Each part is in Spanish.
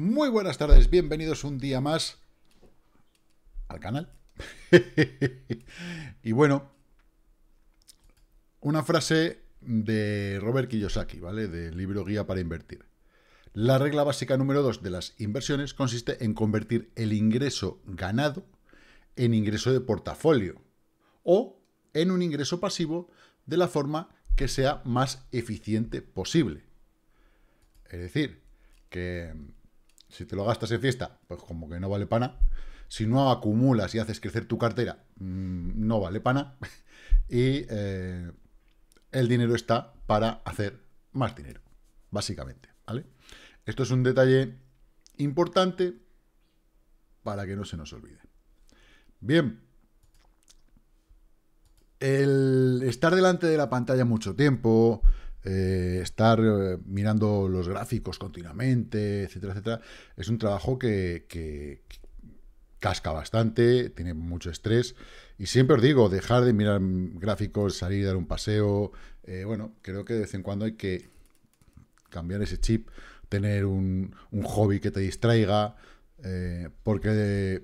Muy buenas tardes, bienvenidos un día más al canal. y bueno, una frase de Robert Kiyosaki, ¿vale? Del libro Guía para Invertir. La regla básica número 2 de las inversiones consiste en convertir el ingreso ganado en ingreso de portafolio o en un ingreso pasivo de la forma que sea más eficiente posible. Es decir, que si te lo gastas en fiesta, pues como que no vale pana. Si no acumulas y haces crecer tu cartera, mm, no vale pana. y eh, el dinero está para hacer más dinero, básicamente. ¿vale? Esto es un detalle importante para que no se nos olvide. Bien. El estar delante de la pantalla mucho tiempo, eh, estar eh, mirando los gráficos continuamente, etcétera, etcétera, es un trabajo que, casca bastante, tiene mucho estrés. Y siempre os digo, dejar de mirar gráficos, salir, dar un paseo. Eh, bueno, creo que de vez en cuando hay que cambiar ese chip, tener un, un hobby que te distraiga, porque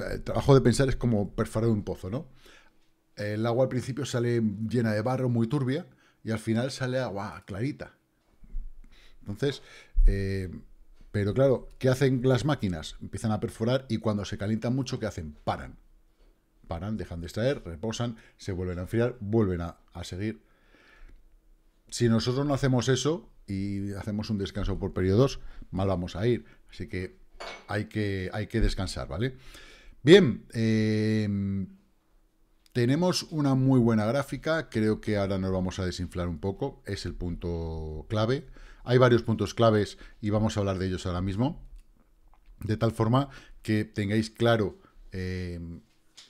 el trabajo de pensar es como perforar un pozo, ¿no? El agua al principio sale llena de barro, muy turbia, y al final sale agua clarita. Entonces, eh, pero claro, ¿qué hacen las máquinas? Empiezan a perforar y cuando se calientan mucho, ¿qué hacen? Paran. Paran, dejan de extraer, reposan, se vuelven a enfriar, vuelven a, seguir. Si nosotros no hacemos eso y hacemos un descanso por periodos, mal vamos a ir. Así que hay que, hay que descansar, ¿vale? Bien, eh, tenemos una muy buena gráfica, creo que ahora nos vamos a desinflar un poco, es el punto clave. Hay varios puntos claves y vamos a hablar de ellos ahora mismo, de tal forma que tengáis claro, eh,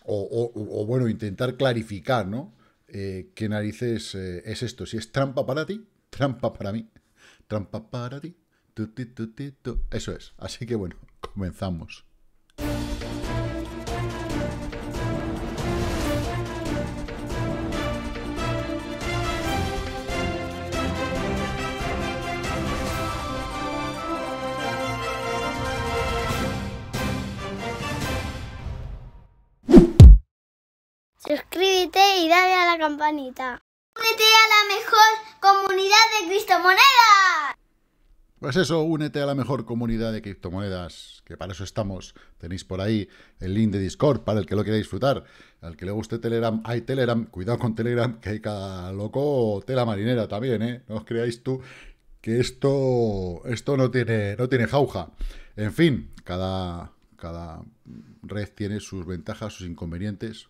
o, bueno, intentar clarificar, ¿no? Eh, ¿Qué narices eh, es esto? Si es trampa para ti, trampa para mí, trampa para ti, eso es. Así que bueno, comenzamos. campanita. ¡Únete a la mejor comunidad de criptomonedas! Pues eso, únete a la mejor comunidad de criptomonedas, que para eso estamos. Tenéis por ahí el link de Discord para el que lo quiera disfrutar. Al que le guste Telegram, hay Telegram. Cuidado con Telegram, que hay cada loco tela marinera también, ¿eh? No os creáis tú que esto, esto no, tiene, no tiene jauja. En fin, cada, cada red tiene sus ventajas, sus inconvenientes,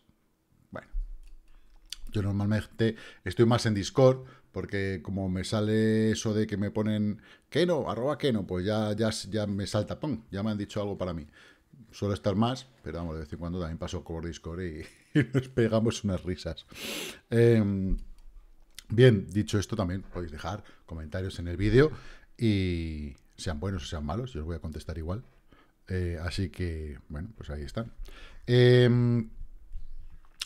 yo normalmente estoy más en Discord, porque como me sale eso de que me ponen que no, arroba que no, pues ya, ya, ya me salta, pum, ya me han dicho algo para mí. Suelo estar más, pero vamos, de vez en cuando también paso por Discord y, nos pegamos unas risas. Em, bien, dicho esto también podéis dejar comentarios en el vídeo y sean buenos o sean malos, yo os voy a contestar igual. Eh, así que, bueno, pues ahí están. Em,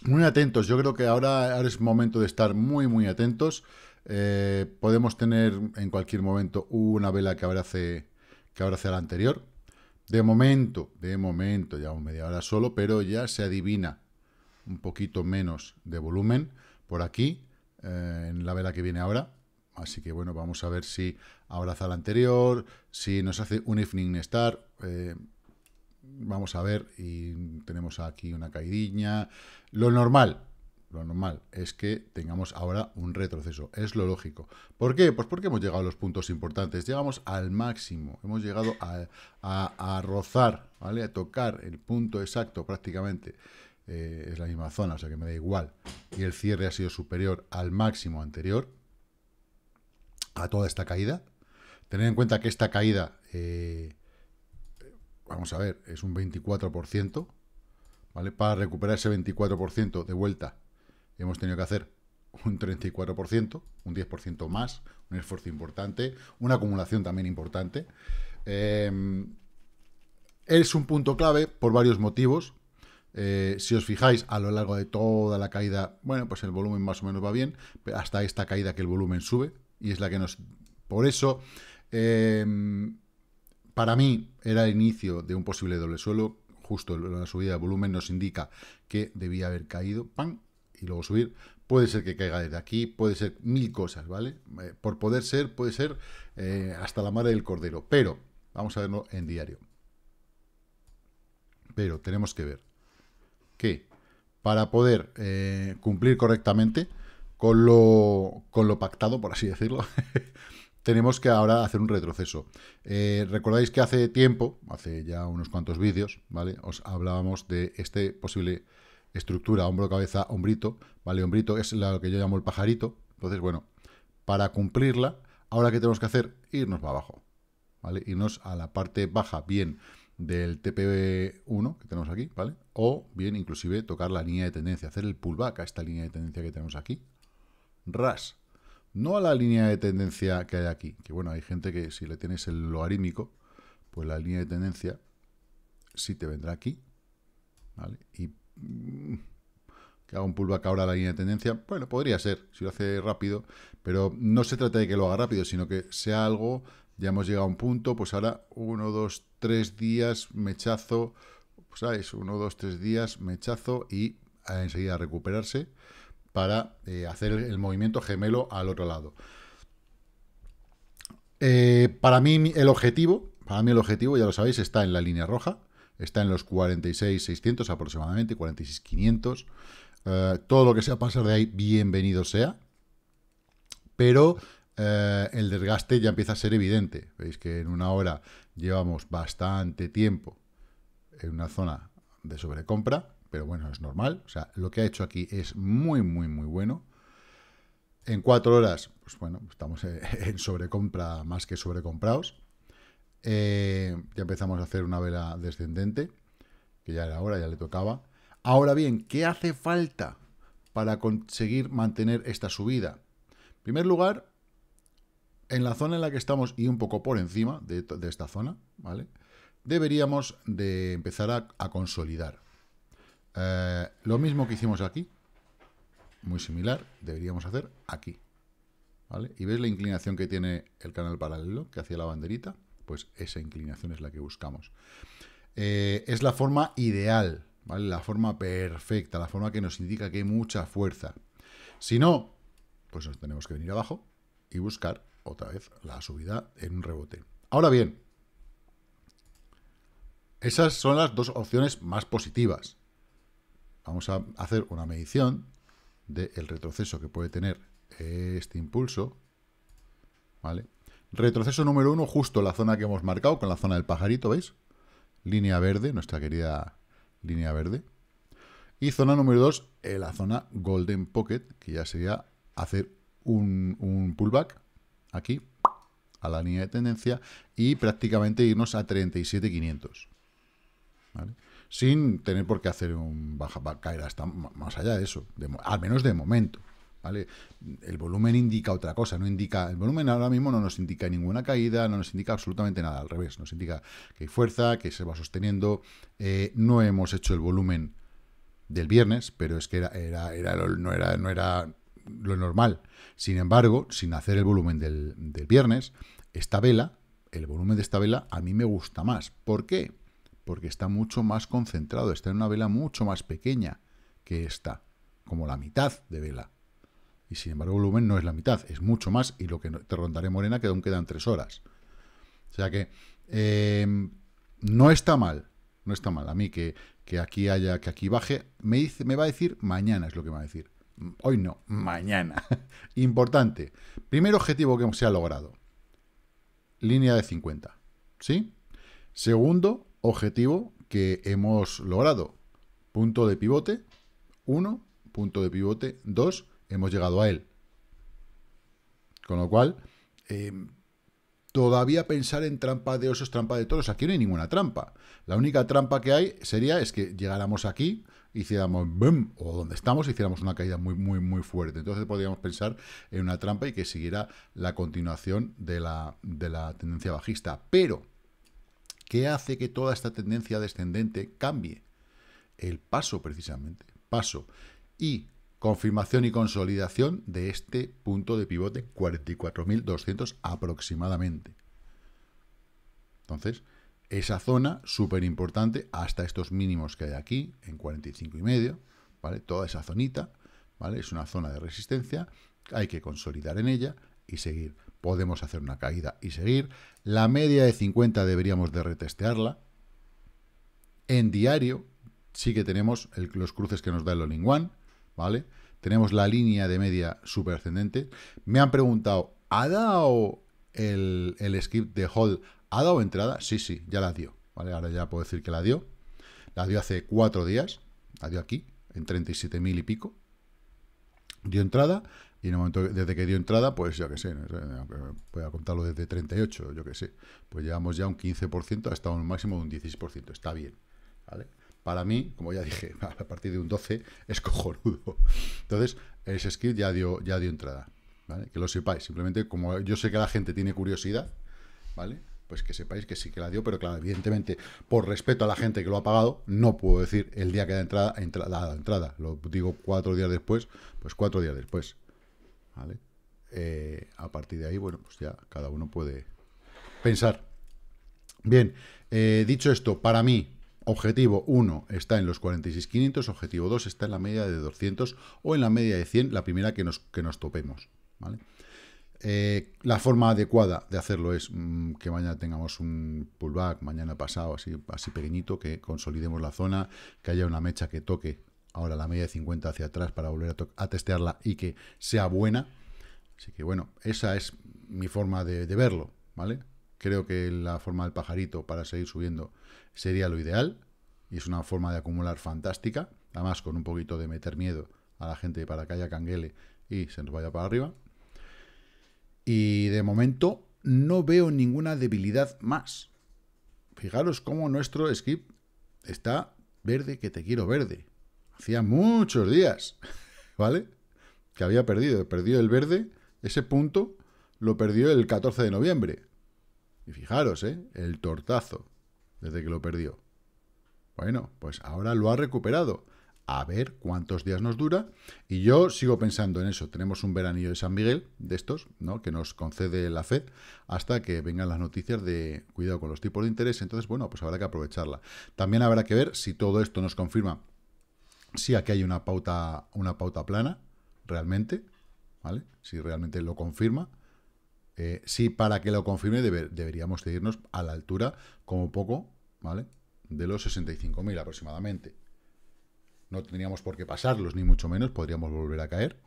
muy atentos, yo creo que ahora, es momento de estar muy, muy atentos. Eh, podemos tener en cualquier momento una vela que abrace, que abrace a la anterior. De momento, de momento, ya un media hora solo, pero ya se adivina un poquito menos de volumen por aquí, eh, en la vela que viene ahora. Así que bueno, vamos a ver si abraza la anterior, si nos hace un evening star. Eh, vamos a ver, y tenemos aquí una caída Lo normal, lo normal es que tengamos ahora un retroceso, es lo lógico. ¿Por qué? Pues porque hemos llegado a los puntos importantes, llegamos al máximo, hemos llegado a, rozar, ¿vale? A tocar el punto exacto prácticamente. Eh, es la misma zona, o sea que me da igual. Y el cierre ha sido superior al máximo anterior a toda esta caída. Tener en cuenta que esta caída... Eh, vamos a ver, es un 24%, ¿vale? Para recuperar ese 24% de vuelta hemos tenido que hacer un 34%, un 10% más, un esfuerzo importante, una acumulación también importante. Em, es un punto clave por varios motivos. Eh, si os fijáis, a lo largo de toda la caída, bueno, pues el volumen más o menos va bien, hasta esta caída que el volumen sube, y es la que nos... Por eso, em, para mí era el inicio de un posible doble suelo, justo la subida de volumen nos indica que debía haber caído, ¡pam! y luego subir. Puede ser que caiga desde aquí, puede ser mil cosas, ¿vale? Eh, por poder ser, puede ser eh, hasta la madre del cordero, pero vamos a verlo en diario. Pero tenemos que ver que para poder eh, cumplir correctamente con lo, con lo pactado, por así decirlo, tenemos que ahora hacer un retroceso. Eh, Recordáis que hace tiempo, hace ya unos cuantos vídeos, ¿vale? Os hablábamos de este posible estructura, hombro, cabeza, hombrito, ¿vale? Hombrito es lo que yo llamo el pajarito. Entonces, bueno, para cumplirla, ahora que tenemos que hacer, irnos para abajo, ¿vale? Irnos a la parte baja, bien del TPV 1 que tenemos aquí, ¿vale? O bien inclusive tocar la línea de tendencia, hacer el pullback a esta línea de tendencia que tenemos aquí. Ras, no a la línea de tendencia que hay aquí. Que bueno, hay gente que si le tienes el logarítmico, pues la línea de tendencia sí te vendrá aquí. ¿Vale? Y mm, que haga un pullback ahora a la línea de tendencia, bueno, podría ser, si lo hace rápido, pero no se trata de que lo haga rápido, sino que sea algo, ya hemos llegado a un punto, pues ahora uno, dos, tres días, mechazo, pues sabes, uno, dos, tres días, mechazo y enseguida recuperarse para eh, hacer el movimiento gemelo al otro lado. Eh, para mí el objetivo, para mí el objetivo, ya lo sabéis, está en la línea roja, está en los 46.600 aproximadamente, 46.500. Eh, todo lo que sea pasar de ahí, bienvenido sea. Pero el desgaste ya empieza a ser evidente. Veis que en una hora llevamos bastante tiempo en una zona de sobrecompra pero bueno, es normal. O sea, lo que ha hecho aquí es muy, muy, muy bueno. En cuatro horas, pues bueno, estamos en sobrecompra más que sobrecomprados. Eh, ya empezamos a hacer una vela descendente, que ya era hora, ya le tocaba. Ahora bien, ¿qué hace falta para conseguir mantener esta subida? En primer lugar, en la zona en la que estamos y un poco por encima de, esta zona, ¿vale? Deberíamos de empezar a consolidar. Eh, lo mismo que hicimos aquí, muy similar, deberíamos hacer aquí. ¿vale? ¿Y ves la inclinación que tiene el canal paralelo que hacía la banderita? Pues esa inclinación es la que buscamos. Eh, es la forma ideal, ¿vale? la forma perfecta, la forma que nos indica que hay mucha fuerza. Si no, pues nos tenemos que venir abajo y buscar otra vez la subida en un rebote. Ahora bien, esas son las dos opciones más positivas vamos a hacer una medición del retroceso que puede tener este impulso, ¿vale? Retroceso número uno, justo la zona que hemos marcado, con la zona del pajarito, ¿veis? Línea verde, nuestra querida línea verde. Y zona número dos, eh, la zona Golden Pocket, que ya sería hacer un, un pullback aquí, a la línea de tendencia, y prácticamente irnos a 37,500. ¿Vale? sin tener por qué hacer un baja, caer hasta más allá de eso, al menos de momento. ¿Vale? El volumen indica otra cosa, no indica, el volumen ahora mismo no nos indica ninguna caída, no nos indica absolutamente nada, al revés, nos indica que hay fuerza, que se va sosteniendo, eh, no hemos hecho el volumen del viernes, pero es que era, no, era, lo normal. Sin embargo, sin hacer el volumen del, del viernes, esta vela, el volumen de esta vela a mí me gusta más. ¿Por qué? porque está mucho más concentrado, está en una vela mucho más pequeña que esta, como la mitad de vela. Y sin embargo, el volumen no es la mitad, es mucho más, y lo que te rondaré morena que aún quedan tres horas. O sea que eh, no está mal, no está mal. A mí que, que aquí haya, que aquí baje, me, me va a decir mañana, es lo que me va a decir. Hoy no, mañana. Importante. Primer objetivo que se ha logrado. Línea de 50. ¿Sí? Segundo, objetivo que hemos logrado. Punto de pivote 1, punto de pivote 2, hemos llegado a él. Con lo cual, em, todavía pensar en trampa de osos, trampa de toros, aquí no hay ninguna trampa. La única trampa que hay sería es que llegáramos aquí, hiciéramos boom, o donde estamos, hiciéramos una caída muy, muy, muy fuerte. Entonces podríamos pensar en una trampa y que siguiera la continuación de la, de la tendencia bajista. Pero ¿Qué hace que toda esta tendencia descendente cambie? El paso, precisamente. Paso. Y confirmación y consolidación de este punto de pivote 44.200 aproximadamente. Entonces, esa zona súper importante hasta estos mínimos que hay aquí, en 45 y medio, ¿vale? Toda esa zonita, ¿vale? Es una zona de resistencia, hay que consolidar en ella y seguir podemos hacer una caída y seguir. La media de 50 deberíamos de retestearla. En diario sí que tenemos los cruces que nos da el All One, ¿vale? Tenemos la línea de media ascendente. Me han preguntado, ¿ha dado el, el script de Hall? ¿Ha dado entrada? Sí, sí, ya la dio, ¿vale? Ahora ya puedo decir que la dio. La dio hace cuatro días, la dio aquí, en 37.000 y pico. Dio entrada, y en el momento, desde que dio entrada, pues ya que sé, voy a contarlo desde 38, yo que sé, pues llevamos ya un 15% hasta un máximo de un 16%, está bien, ¿vale? Para mí, como ya dije, a partir de un 12 es cojonudo. Entonces, ese script ya dio, ya dio entrada, ¿vale? Que lo sepáis, simplemente como yo sé que la gente tiene curiosidad, ¿vale? Pues que sepáis que sí que la dio, pero claro, evidentemente, por respeto a la gente que lo ha pagado, no puedo decir el día que da entrada, la entrada. Lo digo cuatro días después, pues cuatro días después. ¿vale? Eh, a partir de ahí, bueno, pues ya cada uno puede pensar. Bien, eh, dicho esto, para mí, objetivo 1 está en los 46.500, objetivo 2 está en la media de 200 o en la media de 100, la primera que nos, que nos topemos, ¿vale? Eh, la forma adecuada de hacerlo es mm, que mañana tengamos un pullback, mañana pasado, así, así pequeñito, que consolidemos la zona, que haya una mecha que toque ahora la media de 50 hacia atrás para volver a, testearla y que sea buena. Así que bueno, esa es mi forma de, verlo, ¿vale? Creo que la forma del pajarito para seguir subiendo sería lo ideal y es una forma de acumular fantástica, además con un poquito de meter miedo a la gente para que haya canguele y se nos vaya para arriba. Y de momento no veo ninguna debilidad más. Fijaros cómo nuestro skip está verde que te quiero verde hacía muchos días, ¿vale? Que había perdido, perdió el verde, ese punto lo perdió el 14 de noviembre. Y fijaros, ¿eh? El tortazo desde que lo perdió. Bueno, pues ahora lo ha recuperado. A ver cuántos días nos dura. Y yo sigo pensando en eso. Tenemos un veranillo de San Miguel, de estos, ¿no? Que nos concede la FED hasta que vengan las noticias de cuidado con los tipos de interés. Entonces, bueno, pues habrá que aprovecharla. También habrá que ver si todo esto nos confirma si aquí hay una pauta, una pauta plana, realmente, ¿vale? Si realmente lo confirma. Eh, si para que lo confirme deberíamos de a la altura, como poco, ¿vale? De los 65.000 aproximadamente. No tendríamos por qué pasarlos, ni mucho menos, podríamos volver a caer.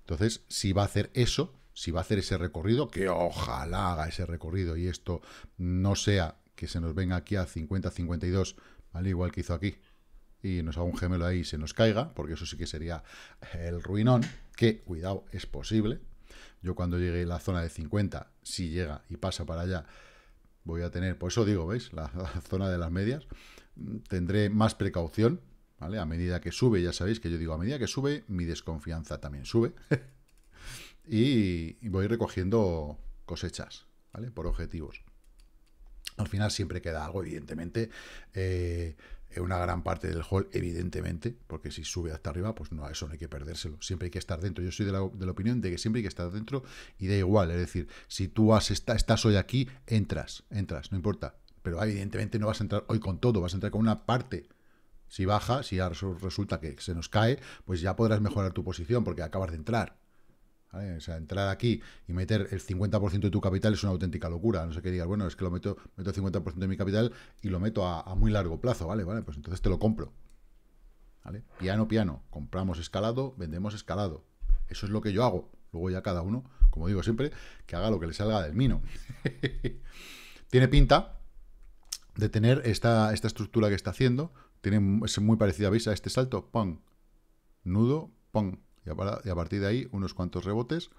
Entonces, si va a hacer eso, si va a hacer ese recorrido, que ojalá haga ese recorrido y esto no sea que se nos venga aquí a 50, 52, ¿vale? Igual que hizo aquí, y nos haga un gemelo ahí y se nos caiga, porque eso sí que sería el ruinón, que, cuidado, es posible. Yo cuando llegue a la zona de 50, si llega y pasa para allá, voy a tener, por eso digo, ¿veis? La, zona de las medias, tendré más precaución, ¿vale? A medida que sube, ya sabéis que yo digo, a medida que sube, mi desconfianza también sube. y, voy recogiendo cosechas, ¿vale? Por objetivos. Al final siempre queda algo, evidentemente. Eh, eh, una gran parte del hall, evidentemente, porque si sube hasta arriba, pues no, eso no hay que perdérselo. Siempre hay que estar dentro. Yo soy de la, opinión de que siempre hay que estar dentro y da igual. Es decir, si tú has, estás hoy aquí, entras, entras, no importa. Pero evidentemente no vas a entrar hoy con todo, vas a entrar con una parte. Si baja, si resulta que se nos cae, pues ya podrás mejorar tu posición porque acabas de entrar. O entrar aquí y meter el 50% de tu capital es una auténtica locura. No sé qué digas, bueno, es que lo meto, meto el 50% de mi capital y lo meto a, muy largo plazo, ¿vale? Vale, pues entonces te lo compro. ¿Vale? Piano, piano. Compramos escalado, vendemos escalado. Eso es lo que yo hago. Luego ya cada uno, como digo siempre, que haga lo que le salga del mino. Tiene pinta de tener esta, esta estructura que está haciendo. Tiene, es muy parecida, ¿veis? A este salto. Pong. Nudo, pong. Y a, partir de ahí, unos cuantos rebotes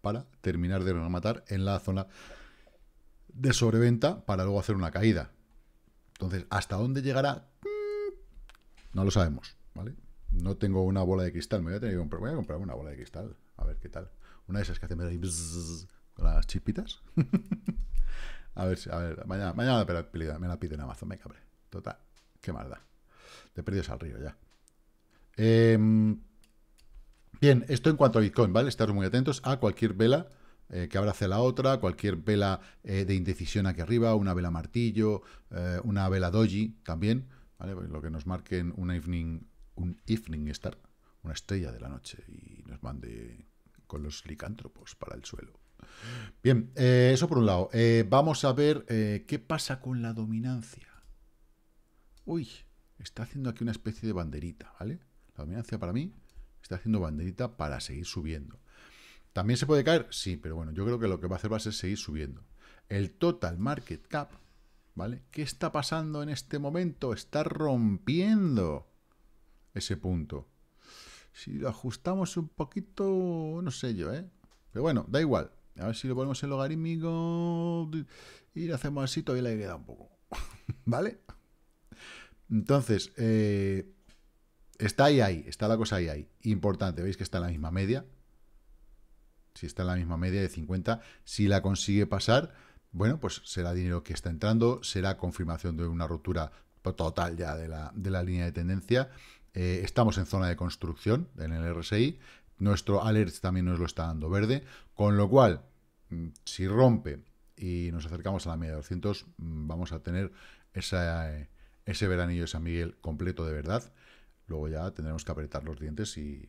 para terminar de rematar en la zona de sobreventa para luego hacer una caída. Entonces, ¿hasta dónde llegará? Mm, no lo sabemos, ¿vale? No tengo una bola de cristal, me voy a tener que comprar, una bola de cristal, a ver qué tal. Una de esas que hacen con las chispitas. a ver, a ver, mañana, me la piden Amazon, me cabré. Total, qué maldad Te perdías al río ya. Eh, Bien, esto en cuanto a Bitcoin, ¿vale? Estar muy atentos a cualquier vela eh, que abrace la otra, cualquier vela eh, de indecisión aquí arriba, una vela martillo, eh, una vela doji también, ¿vale? Pues lo que nos marquen evening, un evening star, una estrella de la noche y nos mande con los licántropos para el suelo. Bien, eso por un lado. vamos a ver qué pasa con la dominancia. Uy, está haciendo aquí una especie de banderita, ¿vale? La dominancia para mí está haciendo banderita para seguir subiendo. ¿También se puede caer? Sí, pero bueno, yo creo que lo que va a hacer va a ser seguir subiendo. El total market cap, ¿vale? ¿Qué está pasando en este momento? Está rompiendo ese punto. Si lo ajustamos un poquito, no sé yo, ¿eh? Pero bueno, da igual. A ver si lo ponemos en logarítmico y lo hacemos así, todavía le queda un poco. ¿Vale? Entonces, eh, Está ahí, ahí, está la cosa ahí, ahí. Importante, veis que está en la misma media. Si está en la misma media de 50, si la consigue pasar, bueno, pues será dinero que está entrando, será confirmación de una ruptura total ya de la, línea de tendencia. Eh, estamos en zona de construcción en el RSI. Nuestro alert también nos lo está dando verde. Con lo cual, mm, si rompe y nos acercamos a la media de 200, mm, vamos a tener eh, ese veranillo de San Miguel completo de verdad. Luego ya tendremos que apretar los dientes y,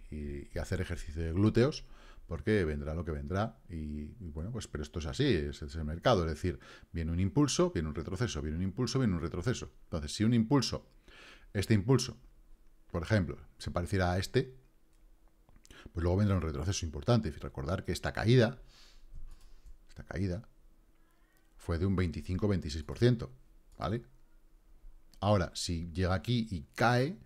hacer ejercicio de glúteos, porque vendrá lo que vendrá. Y, bueno, pues pero esto es así, es, el mercado. Es decir, viene un impulso, viene un retroceso, viene un impulso, viene un retroceso. Entonces, si un impulso, este impulso, por ejemplo, se pareciera a este, pues luego vendrá un retroceso importante. Y recordar que esta caída, esta caída, fue de un 25-26%, ¿vale? Ahora, si llega aquí y cae,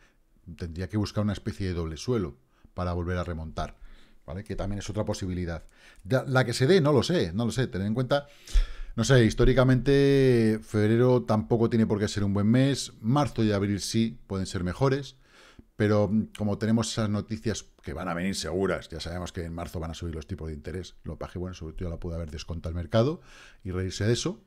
tendría que buscar una especie de doble suelo para volver a remontar, ¿vale? Que también es otra posibilidad. La que se dé, no lo sé, no lo sé. Tener en cuenta, no sé, históricamente febrero tampoco tiene por qué ser un buen mes, marzo y abril sí pueden ser mejores, pero como tenemos esas noticias que van a venir seguras, ya sabemos que en marzo van a subir los tipos de interés, lo paje bueno, sobre todo la puede haber descontado al mercado y reírse de eso,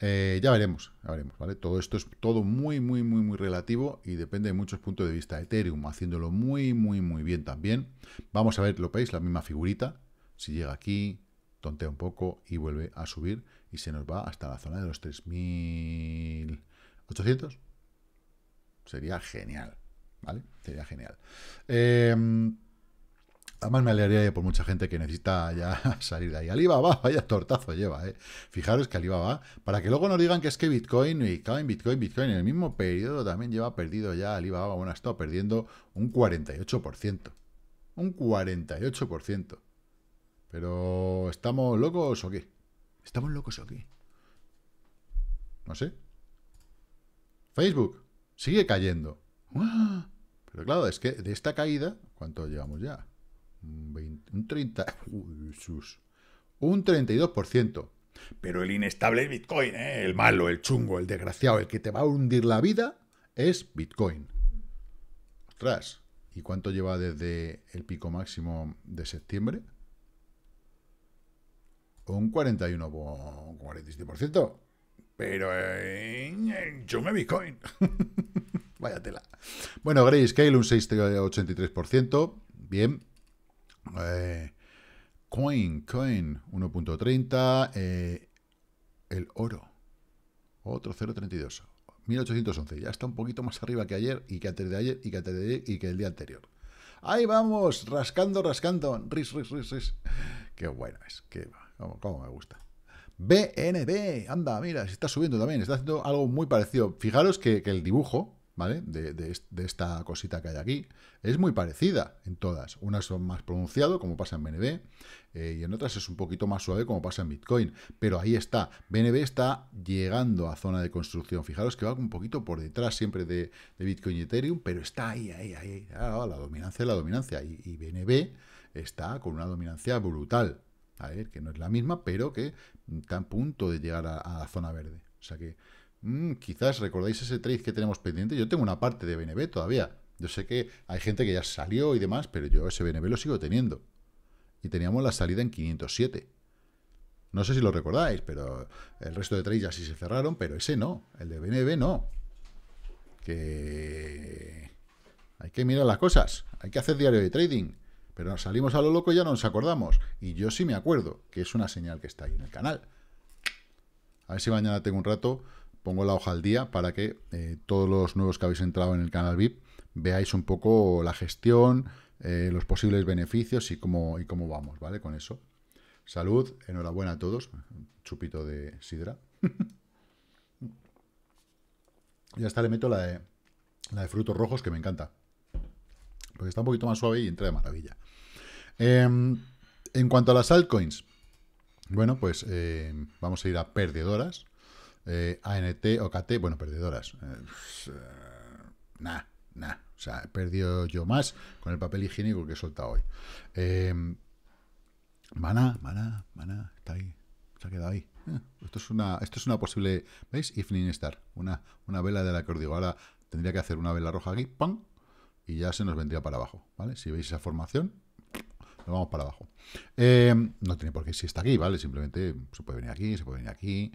eh, ya veremos, ya veremos, ¿vale? Todo esto es todo muy, muy, muy, muy relativo y depende de muchos puntos de vista. Ethereum haciéndolo muy, muy, muy bien también. Vamos a ver, lo veis, la misma figurita. Si llega aquí, tontea un poco y vuelve a subir y se nos va hasta la zona de los 3.800. Sería genial, ¿vale? Sería genial. Em, Además me alegraría por mucha gente que necesita ya salir de ahí. Alibaba, vaya tortazo lleva, ¿eh? Fijaros que Alibaba, para que luego nos digan que es que Bitcoin, y caen Bitcoin, Bitcoin, en el mismo periodo también lleva perdido ya Alibaba, bueno, ha estado perdiendo un 48%. Un 48%. Pero, ¿estamos locos o qué? ¿Estamos locos o qué? No sé. Facebook sigue cayendo. ¡Ah! Pero claro, es que de esta caída, ¿cuánto llevamos ya? un, 30, 32%. Pero el inestable es Bitcoin, ¿eh? el malo, el chungo, el desgraciado, el que te va a hundir la vida es Bitcoin. Ostras, ¿y cuánto lleva desde el pico máximo de septiembre? Un 41, 47%. Pero en eh, yo me Bitcoin. Váyatela. Bueno, Bueno, Grayscale un 6,83%. Bien. Eh, coin, coin, 1.30. Eh, el oro, otro 0.32. 1811, ya está un poquito más arriba que ayer y que de ayer y que y que el día anterior. Ahí vamos, rascando, rascando. Ris, ris, ris, Qué bueno es, Como cómo, me gusta. BNB, anda, mira, se está subiendo también, está haciendo algo muy parecido. Fijaros que el dibujo, ¿vale? De, esta cosita que hay aquí, es muy parecida en todas. Unas son más pronunciado, como pasa en BNB, eh, y en otras es un poquito más suave, como pasa en Bitcoin. Pero ahí está, BNB está llegando a zona de construcción. Fijaros que va un poquito por detrás siempre de, Bitcoin y Ethereum, pero está ahí, ahí, ahí. Ah, la dominancia es la dominancia. Y, BNB está con una dominancia brutal. A ver, que no es la misma, pero que está a punto de llegar a la zona verde. O sea que Mm, quizás recordáis ese trade que tenemos pendiente. Yo tengo una parte de BNB todavía. Yo sé que hay gente que ya salió y demás, pero yo ese BNB lo sigo teniendo. Y teníamos la salida en 507. No sé si lo recordáis, pero el resto de trades ya sí se cerraron, pero ese no. El de BNB no. Que... Hay que mirar las cosas. Hay que hacer diario de trading. Pero salimos a lo loco y ya no nos acordamos. Y yo sí me acuerdo, que es una señal que está ahí en el canal. A ver si mañana tengo un rato pongo la hoja al día para que eh, todos los nuevos que habéis entrado en el canal VIP veáis un poco la gestión, eh, los posibles beneficios y cómo, y cómo vamos, ¿vale? Con eso. Salud, enhorabuena a todos. Chupito de sidra. y hasta le meto la de, frutos rojos, que me encanta. Porque está un poquito más suave y entra de maravilla. Em, en cuanto a las altcoins, bueno, pues eh, vamos a ir a perdedoras. Eh, ANT ANT, KT, bueno, perdedoras. Eh, pues, eh, nah, nah. O sea, he perdido yo más con el papel higiénico que he soltado hoy. Em, mana Mana, mana, está ahí. Se ha quedado ahí. Esto es una, esto es una posible, ¿veis? Evening Star, una, una vela de la que os digo, ahora tendría que hacer una vela roja aquí, ¡pam! Y ya se nos vendría para abajo, ¿vale? Si veis esa formación, nos vamos para abajo. Em, no tiene por qué si está aquí, ¿vale? Simplemente se puede venir aquí, se puede venir aquí,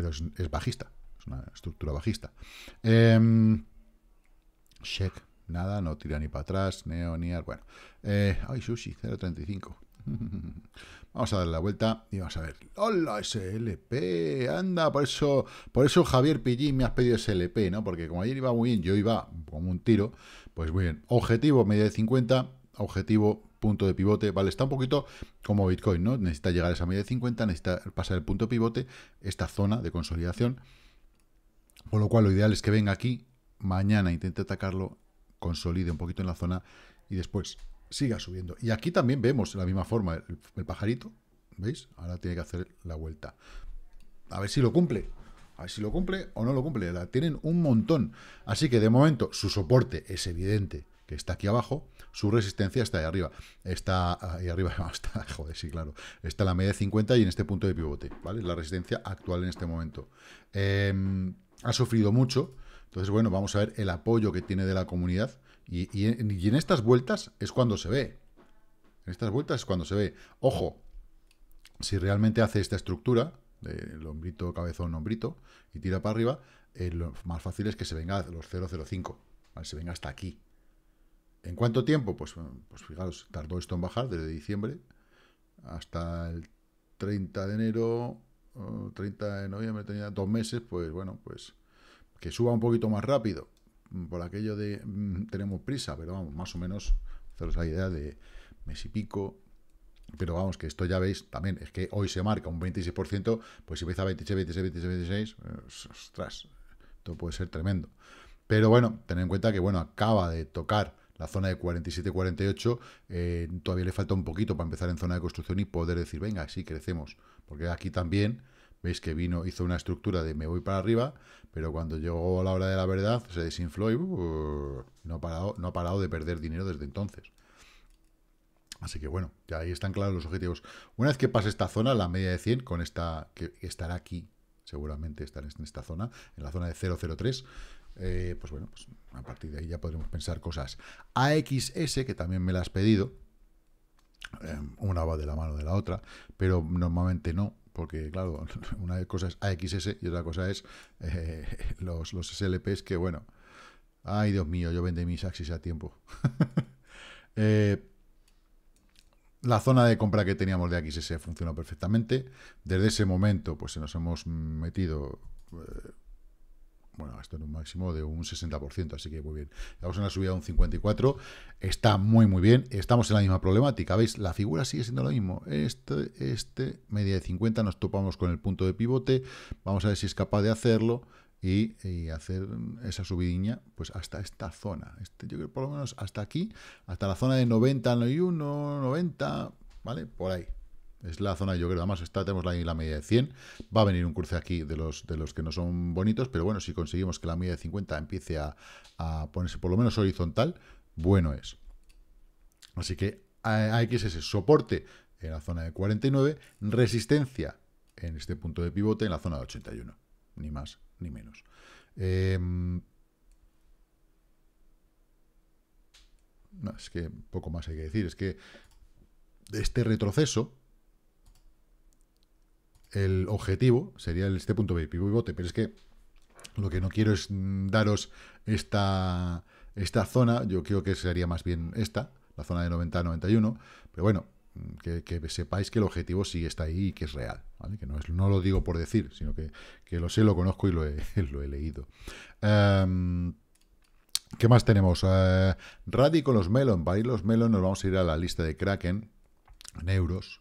pero es, bajista, es una estructura bajista. check, em, nada, no tira ni para atrás, Neo, bueno. Eh, ay, Sushi, 0.35. Vamos a darle la vuelta y vamos a ver. ¡Hola, SLP! Anda, por eso, por eso Javier Pillín me has pedido SLP, ¿no? Porque como ayer iba muy bien, yo iba como un tiro, pues muy bien. Objetivo, media de 50, objetivo, punto de pivote, ¿vale? Está un poquito como Bitcoin, ¿no? Necesita llegar a esa media de 50, necesita pasar el punto de pivote, esta zona de consolidación. Por lo cual, lo ideal es que venga aquí, mañana intente atacarlo, consolide un poquito en la zona y después siga subiendo. Y aquí también vemos la misma forma, el, el pajarito, ¿veis? Ahora tiene que hacer la vuelta. A ver si lo cumple. A ver si lo cumple o no lo cumple. La tienen un montón. Así que de momento su soporte es evidente que está aquí abajo, su resistencia está ahí arriba. Está ahí arriba, está, joder, sí, claro. Está la media de 50 y en este punto de pivote, ¿vale? La resistencia actual en este momento. Em, ha sufrido mucho, entonces, bueno, vamos a ver el apoyo que tiene de la comunidad. Y, en, estas vueltas es cuando se ve. En estas vueltas es cuando se ve. Ojo, si realmente hace esta estructura, de lombrito, cabezón, hombrito, y tira para arriba, eh, lo más fácil es que se venga a los 0,05, ¿vale? se venga hasta aquí, ¿En cuánto tiempo? Pues, pues fijaros, tardó esto en bajar desde diciembre hasta el 30 de enero, 30 de noviembre, tenía dos meses, pues bueno, pues que suba un poquito más rápido, por aquello de mm, tenemos prisa, pero vamos, más o menos, haceros la idea de mes y pico, pero vamos, que esto ya veis, también es que hoy se marca un 26%, pues si veis a 26, 26, 26, 26, ostras, esto puede ser tremendo. Pero bueno, tened en cuenta que, bueno, acaba de tocar la zona de 47-48 eh, todavía le falta un poquito para empezar en zona de construcción y poder decir, venga, sí, crecemos. Porque aquí también, veis que vino, hizo una estructura de me voy para arriba, pero cuando llegó a la hora de la verdad se desinfló y uh, no, ha parado, no ha parado de perder dinero desde entonces. Así que bueno, ya ahí están claros los objetivos. Una vez que pase esta zona, la media de 100, con esta que estará aquí, seguramente estará en esta zona, en la zona de 003, eh, pues bueno, pues a partir de ahí ya podremos pensar cosas. AXS, que también me las has pedido, em, una va de la mano de la otra, pero normalmente no, porque claro, una cosa es AXS y otra cosa es eh, los, los SLPs que bueno, ay Dios mío, yo vendí mis Axis a tiempo. Eh, la zona de compra que teníamos de AXS funcionó perfectamente. Desde ese momento, pues nos hemos metido bueno, esto en un máximo de un 60%, así que muy bien. a una subida de un 54%, está muy, muy bien. Estamos en la misma problemática, ¿veis? La figura sigue siendo lo mismo. Este, este, media de 50, nos topamos con el punto de pivote. Vamos a ver si es capaz de hacerlo y, hacer esa subidiña pues hasta esta zona. Este, yo creo por lo menos hasta aquí, hasta la zona de 90, 91, 90, ¿vale? Por ahí. Es la zona, yo creo, además está, tenemos la, la media de 100. Va a venir un cruce aquí de los, de los que no son bonitos, pero bueno, si conseguimos que la media de 50 empiece a, ponerse por lo menos horizontal, bueno es. Así que que es soporte en la zona de 49, resistencia en este punto de pivote en la zona de 81. Ni más ni menos. Em, es que poco más hay que decir. Es que este retroceso el objetivo sería este punto y bote, pero es que lo que no quiero es mm, daros esta, esta zona, yo creo que sería más bien esta, la zona de 90-91, pero bueno, mm, que, sepáis que el objetivo sí está ahí y que es real, que no, lo digo por decir, sino que, lo sé, lo conozco y lo he, leído. Em, ¿Qué más tenemos? Uh, con los Melon, para ir los Melon nos vamos a ir a la lista de Kraken en euros.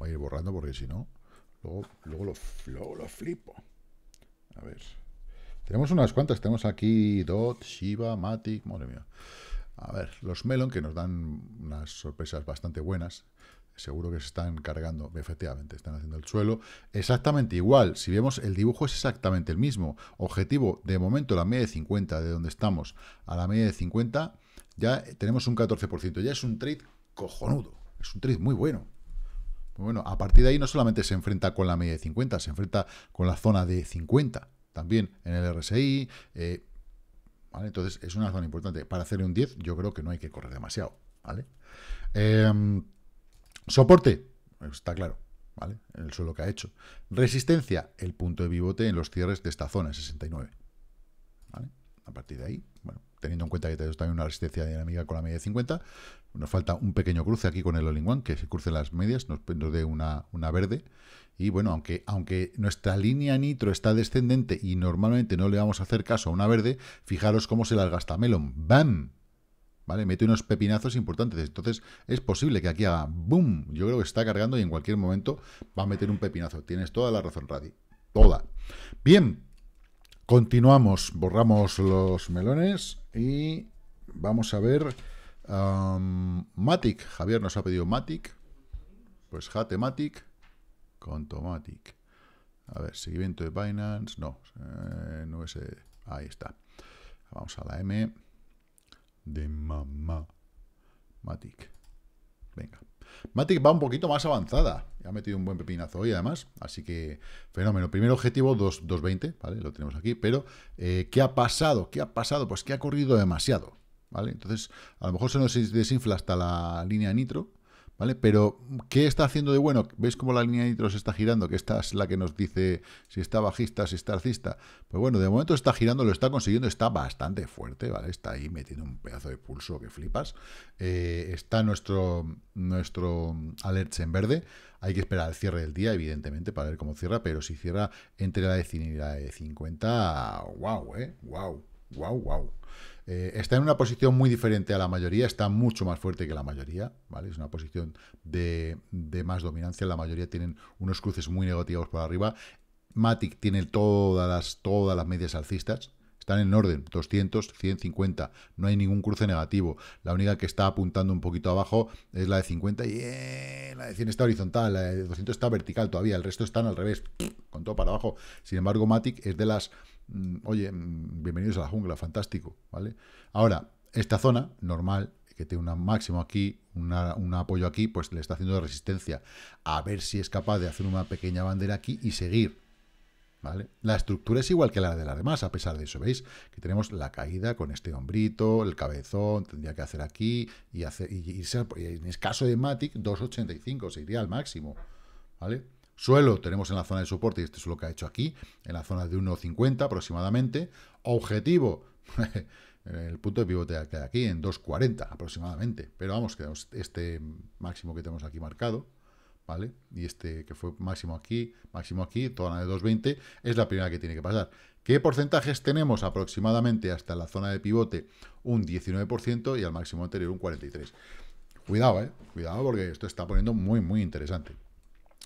Voy a ir borrando porque si no, luego, luego, lo, lo flipo. A ver. Tenemos unas cuantas. Tenemos aquí Dot, Shiba, Matic. Madre mía. A ver, los Melon que nos dan unas sorpresas bastante buenas. Seguro que se están cargando, efectivamente, están haciendo el suelo. Exactamente igual, si vemos el dibujo es exactamente el mismo. Objetivo, de momento, la media de 50, de donde estamos a la media de 50, ya tenemos un 14%. Ya es un trade cojonudo, es un trade muy bueno. Bueno, a partir de ahí no solamente se enfrenta con la media de 50, se enfrenta con la zona de 50, también en el RSI. Eh, ¿vale? Entonces es una zona importante. Para hacerle un 10 yo creo que no hay que correr demasiado. ¿vale? Em, soporte, está claro. ¿vale? El suelo que ha hecho. Resistencia, el punto de pivote en los cierres de esta zona, 69. ¿vale? A partir de ahí, teniendo en cuenta que tenemos también una resistencia dinámica con la media de 50. Nos falta un pequeño cruce aquí con el all que se cruce las medias, nos, dé una, una, verde. Y bueno, aunque, aunque nuestra línea nitro está descendente y normalmente no le vamos a hacer caso a una verde, fijaros cómo se la gasta Melon. ¡Bam! ¿Vale? Mete unos pepinazos importantes. Entonces, es posible que aquí haga ¡boom! Yo creo que está cargando y en cualquier momento va a meter un pepinazo. Tienes toda la razón, Radi. Toda. Bien, Continuamos, borramos los melones y vamos a ver... Matic, Javier nos ha pedido Matic. Pues JT Matic con Tomatic. A ver, seguimiento de Binance. No, eh, no es... Eh, ahí está. Vamos a la M de mamá. Matic. Venga. Matic va un poquito más avanzada. Ha metido un buen pepinazo hoy, además. Así que, fenómeno. Primer objetivo, 2.20, Lo tenemos aquí. Pero, eh, ¿qué ha pasado? ¿Qué ha pasado? Pues que ha corrido demasiado, ¿vale? Entonces, a lo mejor se nos desinfla hasta la línea nitro. ¿Vale? Pero, ¿qué está haciendo de bueno? ¿Veis cómo la línea de nitros está girando? Que esta es la que nos dice si está bajista, si está alcista. Pues bueno, de momento está girando, lo está consiguiendo, está bastante fuerte, ¿vale? Está ahí metiendo un pedazo de pulso que flipas. Eh, está nuestro, nuestro alerts en verde. Hay que esperar el cierre del día, evidentemente, para ver cómo cierra, pero si cierra entre la de 100 y la de 50, wow, ¿eh? Wow, wow, wow. Eh, está en una posición muy diferente a la mayoría, está mucho más fuerte que la mayoría, ¿vale? Es una posición de, más dominancia, la mayoría tienen unos cruces muy negativos por arriba. Matic tiene todas las, todas las medias alcistas, están en orden, 200, 150, no hay ningún cruce negativo. La única que está apuntando un poquito abajo es la de 50 y eh, la de 100 está horizontal, la de 200 está vertical todavía, el resto están al revés, con todo para abajo. Sin embargo, Matic es de las Mm, oye, mm, bienvenidos a la jungla, fantástico, ¿vale? Ahora, esta zona, normal, que tiene un máximo aquí, un apoyo aquí, pues le está haciendo resistencia. A ver si es capaz de hacer una pequeña bandera aquí y seguir. ¿Vale? La estructura es igual que la de las demás, a pesar de eso, ¿veis? Que tenemos la caída con este hombrito, el cabezón, tendría que hacer aquí y, hacer, y en el caso de Matic, 2.85 sería al máximo, ¿vale? Suelo tenemos en la zona de soporte, y esto es lo que ha hecho aquí, en la zona de 1.50 aproximadamente. Objetivo, el punto de pivote que hay aquí, en 2.40 aproximadamente. Pero vamos, que este máximo que tenemos aquí marcado, ¿vale? Y este que fue máximo aquí, máximo aquí, toda la de 2.20, es la primera que tiene que pasar. ¿Qué porcentajes tenemos aproximadamente hasta la zona de pivote? Un 19% y al máximo anterior un 43%. Cuidado, ¿eh? Cuidado porque esto está poniendo muy, muy interesante.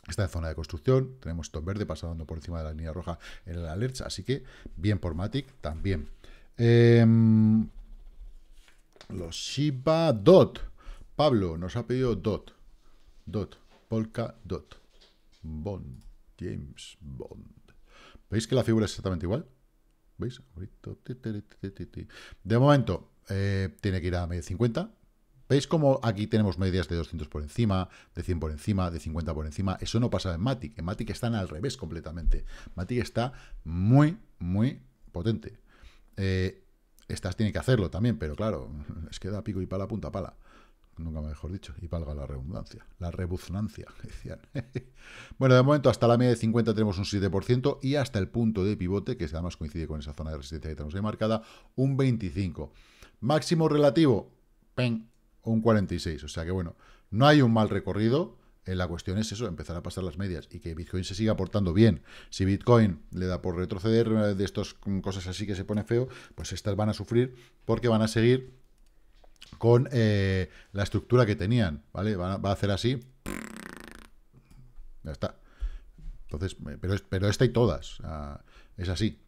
Esta zona de construcción, tenemos todo verde pasando por encima de la línea roja en la alerta, así que bien por Matic también. Em, los Shiba Dot. Pablo nos ha pedido Dot. Dot. Polka Dot. Bond. James Bond. ¿Veis que la figura es exactamente igual? ¿Veis? De momento, eh, tiene que ir a medio 50. ¿Veis cómo aquí tenemos medias de 200 por encima, de 100 por encima, de 50 por encima? Eso no pasa en Matic. En Matic están al revés completamente. Matic está muy, muy potente. estas eh, tiene que hacerlo también, pero claro, les queda pico y pala, punta pala. Nunca mejor dicho, y valga la redundancia, la rebuznancia, decían. bueno, de momento hasta la media de 50 tenemos un 7% y hasta el punto de pivote, que además coincide con esa zona de resistencia que tenemos ahí marcada, un 25%. Máximo relativo, pen, un 46. O sea que bueno, no hay un mal recorrido. Eh, la cuestión es eso, empezar a pasar las medias y que Bitcoin se siga portando bien. Si Bitcoin le da por retroceder eh, de estas mm, cosas así que se pone feo, pues estas van a sufrir porque van a seguir con eh, la estructura que tenían, ¿vale? va a hacer así. Ya está. Entonces, pero, pero esta y todas. es así.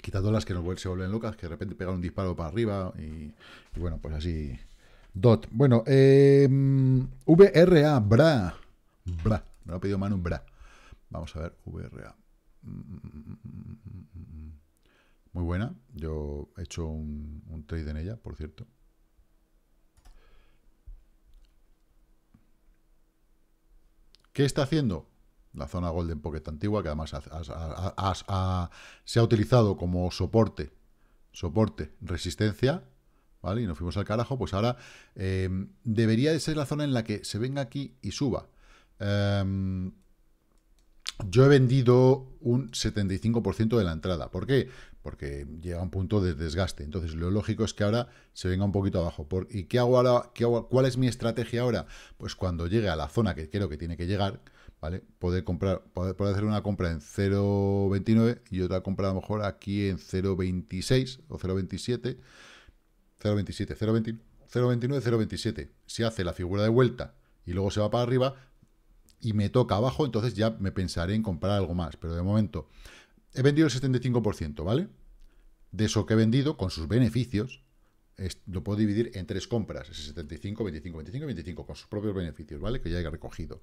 Quitando las que no se vuelven locas, que de repente pegan un disparo para arriba y bueno, pues así, Dot. Bueno, em, VRA, bra. Bra. Me lo ha pedido Manu, bra. Vamos a ver, VRA. Muy buena. Yo he hecho un, trade en ella, por cierto. ¿Qué está haciendo? La zona Golden Pocket antigua, que además se ha utilizado como soporte, soporte, resistencia, ¿vale? Y nos fuimos al carajo, pues ahora em, debería de ser la zona en la que se venga aquí y suba. Em, yo he vendido un 75% de la entrada. ¿Por qué? Porque llega a un punto de desgaste. Entonces, lo lógico es que ahora se venga un poquito abajo. ¿Y qué hago ahora? Qué ¿Cuál es mi estrategia ahora? Pues cuando llegue a la zona que creo que tiene que llegar, ¿vale? Poder comprar, hacer una compra en 0.29 y otra compra a lo mejor aquí en 0.26 o 0.27 0.27, 0.29, 0.27. Si hace la figura de vuelta y luego se va para arriba y me toca abajo, entonces ya me pensaré en comprar algo más. Pero de momento, he vendido el 75%, ¿vale? De eso que he vendido, con sus beneficios, lo puedo dividir en tres compras, ese 75, 25, 25 25, con sus propios beneficios, ¿vale? Que ya he recogido.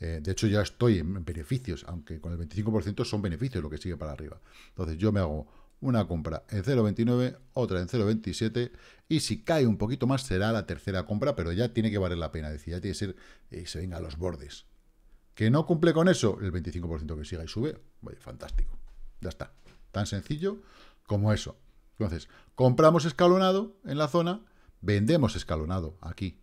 Eh, de hecho, ya estoy en beneficios, aunque con el 25% son beneficios lo que sigue para arriba. Entonces, yo me hago una compra en 0.29, otra en 0.27 y si cae un poquito más será la tercera compra, pero ya tiene que valer la pena, decir, ya tiene que ser, eh, se venga a los bordes. ¿Que no cumple con eso? El 25% que siga y sube, vaya, fantástico. Ya está, tan sencillo como eso. Entonces, compramos escalonado en la zona, vendemos escalonado aquí.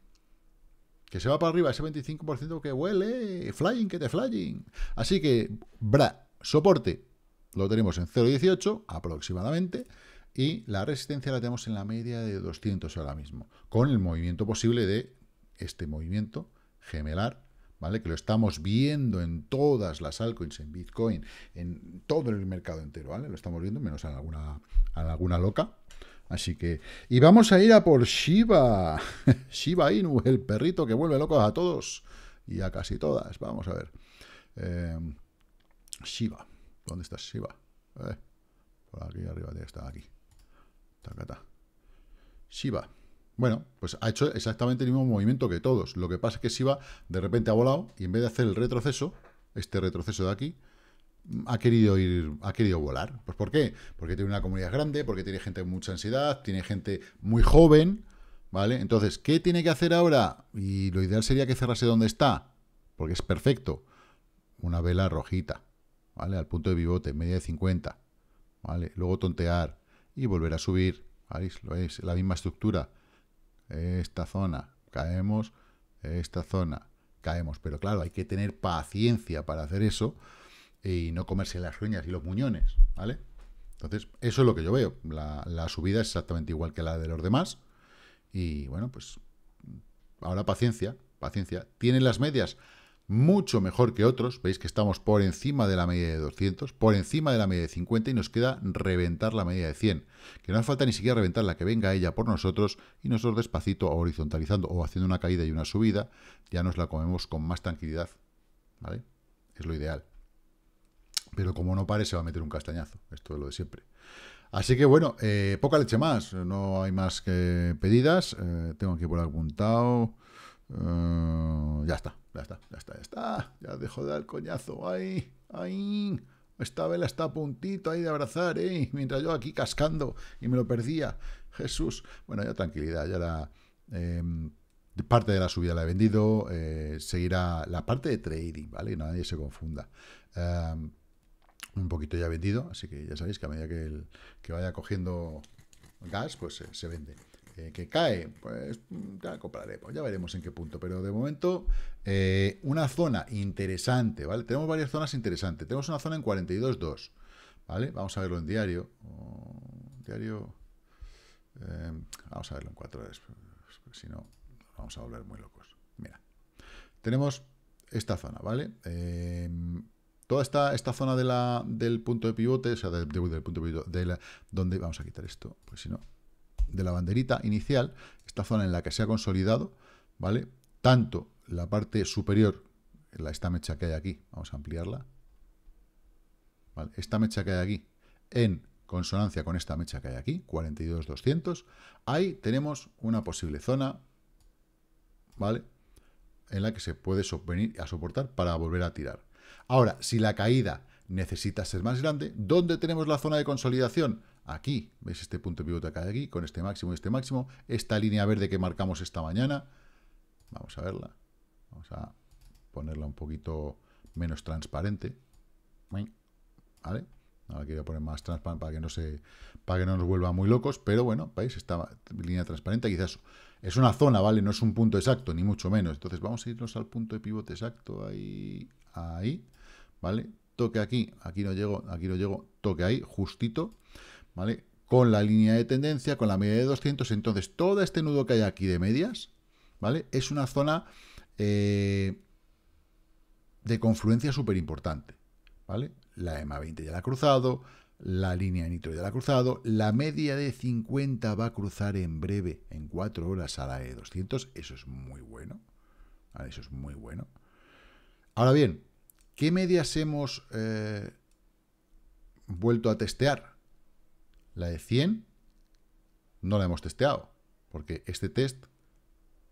Que se va para arriba ese 25% que huele, flying, que te flying. Así que, bra, soporte, lo tenemos en 0,18 aproximadamente y la resistencia la tenemos en la media de 200 ahora mismo, con el movimiento posible de este movimiento gemelar, ¿vale? Que lo estamos viendo en todas las altcoins, en Bitcoin, en todo el mercado entero, ¿vale? Lo estamos viendo, menos en alguna, alguna loca. Así que, y vamos a ir a por Shiba, Shiba Inu, el perrito que vuelve locos a todos y a casi todas. Vamos a ver. Eh, Shiba. ¿Dónde está Shiva? Eh, por aquí arriba de que aquí. Tacata. Shiva. Bueno, pues ha hecho exactamente el mismo movimiento que todos. Lo que pasa es que Shiva de repente ha volado y en vez de hacer el retroceso, este retroceso de aquí, ha querido ir, ha querido volar. ¿Pues por qué? Porque tiene una comunidad grande, porque tiene gente con mucha ansiedad, tiene gente muy joven, ¿vale? Entonces, ¿qué tiene que hacer ahora? Y lo ideal sería que cerrase donde está, porque es perfecto. Una vela rojita. ¿vale? Al punto de pivote, media de 50, ¿vale? Luego tontear y volver a subir, ¿veis? Lo es la misma estructura. Esta zona, caemos, esta zona, caemos. Pero claro, hay que tener paciencia para hacer eso y no comerse las uñas y los muñones, ¿vale? Entonces, eso es lo que yo veo. La, la subida es exactamente igual que la de los demás. Y bueno, pues ahora paciencia, paciencia. ¿Tienen las medias? mucho mejor que otros. Veis que estamos por encima de la media de 200, por encima de la media de 50 y nos queda reventar la media de 100. Que no hace falta ni siquiera reventar la que venga ella por nosotros y nosotros despacito horizontalizando o haciendo una caída y una subida, ya nos la comemos con más tranquilidad. ¿Vale? Es lo ideal. Pero como no pare, se va a meter un castañazo. Esto es lo de siempre. Así que bueno, eh, poca leche más. No hay más que pedidas. Eh, tengo aquí por apuntado. Eh, ya está, ya está, ya está, ya está. Ya dejo de dar coñazo. Ahí, ahí Esta vela está a puntito ahí de abrazar, ¿eh? Mientras yo aquí cascando y me lo perdía. Jesús. Bueno, ya tranquilidad, ya la... Em, parte de la subida la he vendido, eh, seguirá la parte de trading, ¿vale? Nadie se confunda. Em, un poquito ya vendido, así que ya sabéis que a medida que, vaya cogiendo gas, pues eh, se vende que, cae, pues ya compraremos, ya veremos en qué punto. Pero de momento, eh, una zona interesante, ¿vale? Tenemos varias zonas interesantes. Tenemos una zona en 42.2, ¿vale? Vamos a verlo en diario. Mm, diario... Eh, vamos a verlo en cuatro horas, pues, si no, vamos a volver muy locos. Mira, tenemos esta zona, ¿vale? Em, toda esta, esta zona de la, del punto de pivote, o sea, del punto de pivote, de donde, vamos a quitar esto, pues si no, de la banderita inicial, esta zona en la que se ha consolidado, ¿vale? Tanto la parte superior, la, esta mecha que hay aquí, vamos a ampliarla, Esta mecha que hay aquí, en consonancia con esta mecha que hay aquí, 42,200, ahí tenemos una posible zona, ¿vale? En la que se puede venir a soportar para volver a tirar. Ahora, si la caída necesita ser más grande, ¿dónde tenemos la zona de consolidación? aquí, veis este punto de pivote acá de aquí, con este máximo y este máximo, esta línea verde que marcamos esta mañana, vamos a verla, vamos a ponerla un poquito menos transparente, ¿vale? Ahora quería poner más transparente para que no se, para que no nos vuelva muy locos, pero bueno, veis, esta línea transparente quizás es una zona, ¿vale? No es un punto exacto, ni mucho menos. Entonces vamos a irnos al punto de pivote exacto, ahí, ahí, ¿vale? Toque aquí, aquí no llego, aquí no llego, toque ahí, justito. ¿vale? Con la línea de tendencia, con la media de 200, entonces todo este nudo que hay aquí de medias, ¿vale? Es una zona eh, de confluencia súper importante, ¿vale? La EMA 20 ya la ha cruzado, la línea de nitro ya la ha cruzado, la media de 50 va a cruzar en breve, en 4 horas a la e 200, eso es muy bueno, Eso es muy bueno. Ahora bien, ¿qué medias hemos eh, vuelto a testear? La de 100 no la hemos testeado, porque este test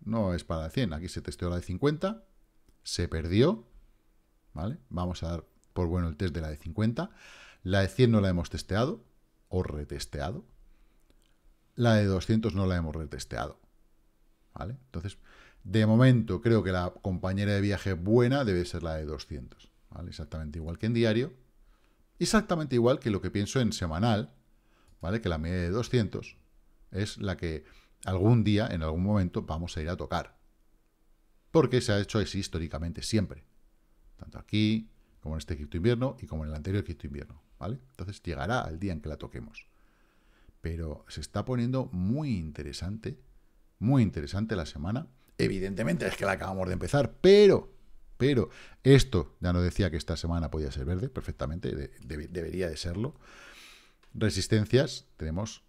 no es para la 100. Aquí se testeó la de 50, se perdió, ¿vale? Vamos a dar por bueno el test de la de 50. La de 100 no la hemos testeado o retesteado. La de 200 no la hemos retesteado, ¿vale? Entonces, de momento creo que la compañera de viaje buena debe ser la de 200, ¿vale? Exactamente igual que en diario, exactamente igual que lo que pienso en semanal, ¿vale? Que la media de 200 es la que algún día, en algún momento, vamos a ir a tocar. Porque se ha hecho así históricamente, siempre. Tanto aquí, como en este Egipto invierno y como en el anterior Egipto invierno, ¿vale? Entonces llegará el día en que la toquemos. Pero se está poniendo muy interesante, muy interesante la semana. Evidentemente es que la acabamos de empezar, pero, pero, esto ya no decía que esta semana podía ser verde, perfectamente, debería de serlo. Resistencias, tenemos,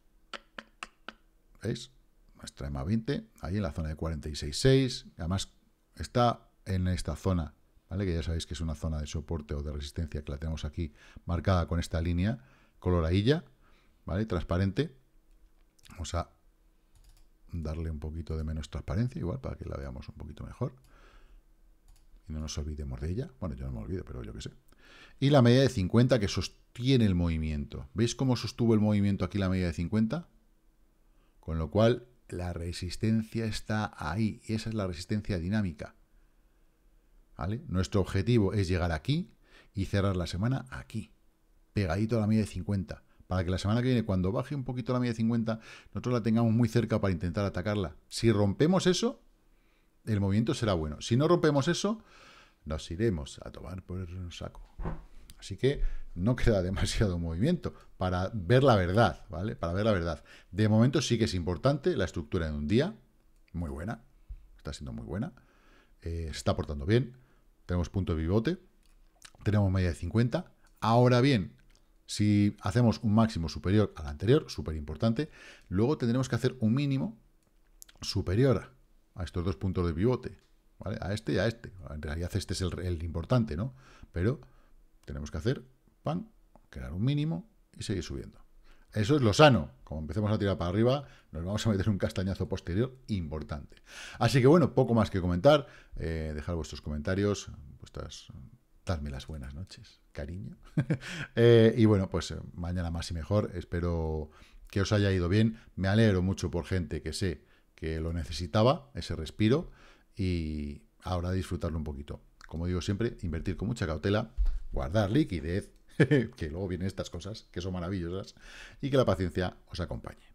¿veis? Nuestra EMA 20, ahí en la zona de 46.6, además está en esta zona, ¿vale? Que ya sabéis que es una zona de soporte o de resistencia que la tenemos aquí marcada con esta línea coloradilla, ¿vale? Transparente. Vamos a darle un poquito de menos transparencia, igual, para que la veamos un poquito mejor. Y no nos olvidemos de ella. Bueno, yo no me olvido, pero yo qué sé y la media de 50 que sostiene el movimiento. ¿Veis cómo sostuvo el movimiento aquí la media de 50? Con lo cual, la resistencia está ahí, y esa es la resistencia dinámica. ¿Vale? Nuestro objetivo es llegar aquí y cerrar la semana aquí, pegadito a la media de 50, para que la semana que viene, cuando baje un poquito la media de 50, nosotros la tengamos muy cerca para intentar atacarla. Si rompemos eso, el movimiento será bueno. Si no rompemos eso, nos iremos a tomar por un saco. Así que no queda demasiado movimiento para ver la verdad, ¿vale? Para ver la verdad. De momento sí que es importante la estructura en un día, muy buena, está siendo muy buena, eh, está portando bien, tenemos punto de pivote, tenemos media de 50. Ahora bien, si hacemos un máximo superior al anterior, súper importante, luego tendremos que hacer un mínimo superior a estos dos puntos de pivote. A este y a este. En realidad este es el, importante, ¿no? Pero tenemos que hacer, pan, crear un mínimo y seguir subiendo. Eso es lo sano. Como empecemos a tirar para arriba, nos vamos a meter un castañazo posterior importante. Así que bueno, poco más que comentar. Eh, dejar vuestros comentarios, vuestras... Dadme las buenas noches, cariño. Eh, y bueno, pues eh, mañana más y mejor. Espero que os haya ido bien. Me alegro mucho por gente que sé que lo necesitaba, ese respiro y ahora disfrutarlo un poquito. Como digo siempre, invertir con mucha cautela, guardar liquidez, que luego vienen estas cosas que son maravillosas, y que la paciencia os acompañe.